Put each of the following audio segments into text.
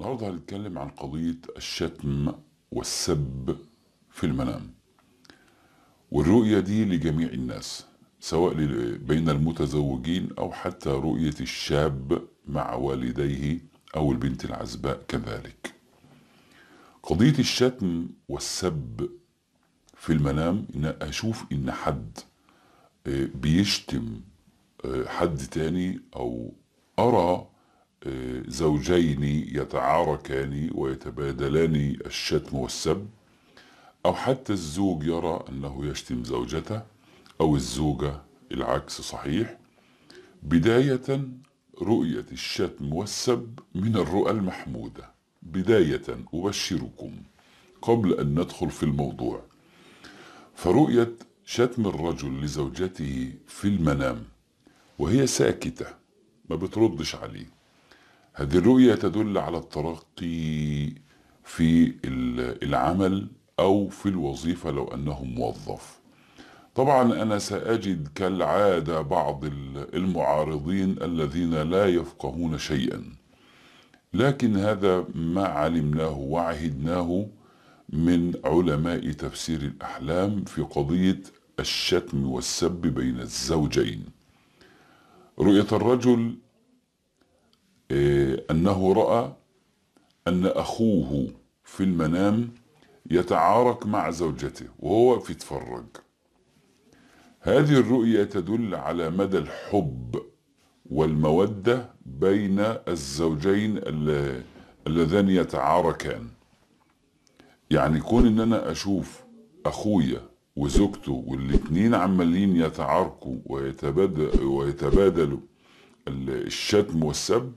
النهارده هنتكلم عن قضية الشتم والسب في المنام والرؤية دي لجميع الناس سواء بين المتزوجين أو حتى رؤية الشاب مع والديه أو البنت العزباء كذلك قضية الشتم والسب في المنام إن أشوف إن حد آه، بيشتم آه، حد تاني أو أرى زوجين يتعاركان ويتبادلان الشتم والسب أو حتى الزوج يرى أنه يشتم زوجته أو الزوجة العكس صحيح بداية رؤية الشتم والسب من الرؤى المحمودة بداية أبشركم قبل أن ندخل في الموضوع فرؤية شتم الرجل لزوجته في المنام وهي ساكتة ما بتردش عليه هذه الرؤية تدل على الترقي في العمل أو في الوظيفة لو أنه موظف طبعا أنا سأجد كالعادة بعض المعارضين الذين لا يفقهون شيئا لكن هذا ما علمناه وعهدناه من علماء تفسير الأحلام في قضية الشتم والسب بين الزوجين رؤية الرجل إيه، أنه رأى أن أخوه في المنام يتعارك مع زوجته وهو في يتفرج هذه الرؤية تدل على مدى الحب والمودة بين الزوجين اللذان يتعاركان يعني كون ان انا اشوف اخويا وزوجته والاتنين عمالين يتعاركوا ويتبادلوا الشتم والسب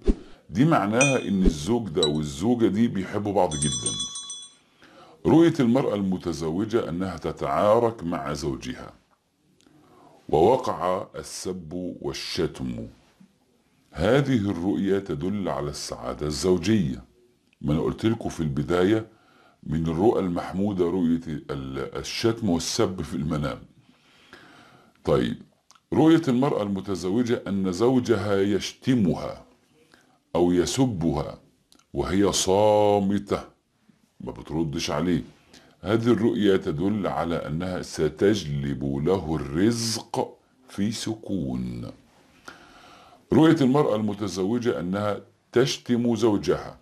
دي معناها ان الزوج ده والزوجه دي بيحبوا بعض جدا رؤيه المراه المتزوجه انها تتعارك مع زوجها ووقع السب والشتم هذه الرؤية تدل على السعادة الزوجية ما أنا قلت لكم في البداية من الرؤى المحمودة رؤية الشتم والسب في المنام طيب رؤية المرأة المتزوجة أن زوجها يشتمها أو يسبها وهي صامتة ما بتردش عليه هذه الرؤية تدل على أنها ستجلب له الرزق في سكون رؤية المرأة المتزوجة أنها تشتم زوجها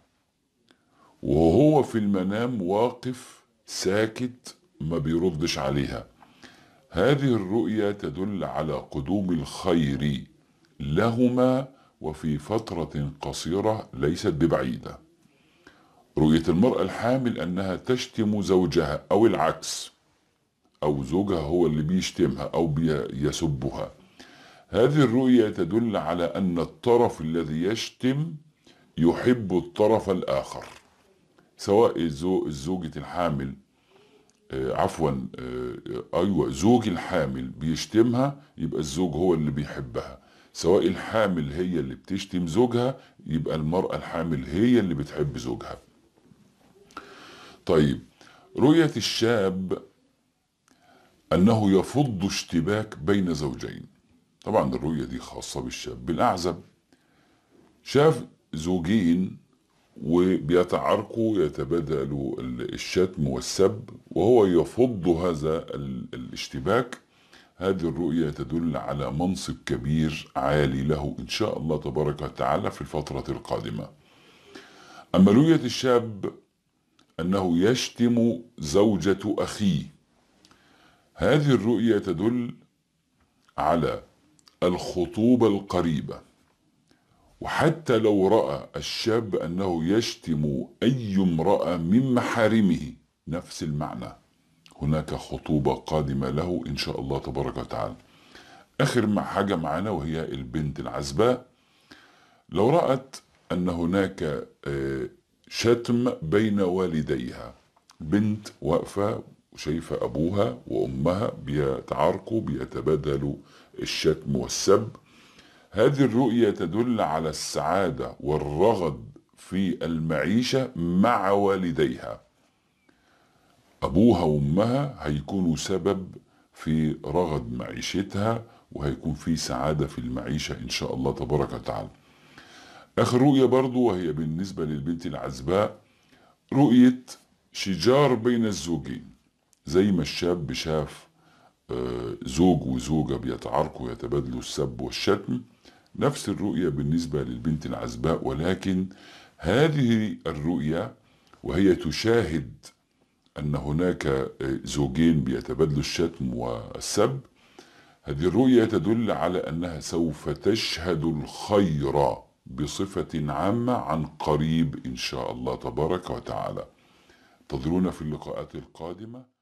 وهو في المنام واقف ساكت ما بيردش عليها هذه الرؤية تدل على قدوم الخير لهما وفي فترة قصيرة ليست ببعيدة رؤية المرأة الحامل أنها تشتم زوجها أو العكس أو زوجها هو اللي بيشتمها أو بيسبها هذه الرؤية تدل على أن الطرف الذي يشتم يحب الطرف الآخر سواء الزوجة الحامل آه، عفوا آه، آه، أيوة زوج الحامل بيشتمها يبقى الزوج هو اللي بيحبها سواء الحامل هي اللي بتشتم زوجها يبقى المرأة الحامل هي اللي بتحب زوجها طيب رؤية الشاب أنه يفض اشتباك بين زوجين طبعا الرؤية دي خاصة بالشاب الأعزب شاف زوجين وبيتعاركوا يتبادلوا الشتم والسب وهو يفض هذا الاشتباك هذه الرؤية تدل على منصب كبير عالي له إن شاء الله تبارك وتعالى في الفترة القادمة أما رؤية الشاب أنه يشتم زوجة أخيه هذه الرؤية تدل على الخطوبة القريبة وحتى لو رأى الشاب أنه يشتم أي امرأة من محارمه نفس المعنى هناك خطوبة قادمة له إن شاء الله تبارك وتعالى آخر حاجة معانا وهي البنت العزباء لو رأت أن هناك آه، شتم بين والديها بنت واقفة وشايفة أبوها وأمها بيتعاركوا بيتبادلوا الشتم والسب هذه الرؤية تدل على السعادة والرغد في المعيشة مع والديها أبوها وأمها هيكونوا سبب في رغد معيشتها وهيكون في سعادة في المعيشة إن شاء الله تبارك وتعالى آخر رؤية برضو وهي بالنسبة للبنت العزباء رؤية شجار بين الزوجين زي ما الشاب شاف آه، زوج وزوجة بيتعاركوا يتبادلوا السب والشتم نفس الرؤية بالنسبة للبنت العزباء ولكن هذه الرؤية وهي تشاهد أن هناك آه، زوجين بيتبادلوا الشتم والسب هذه الرؤية تدل على أنها سوف تشهد الخير بصفة عامة عن قريب إن شاء الله تبارك وتعالى انتظرونا في اللقاءات القادمة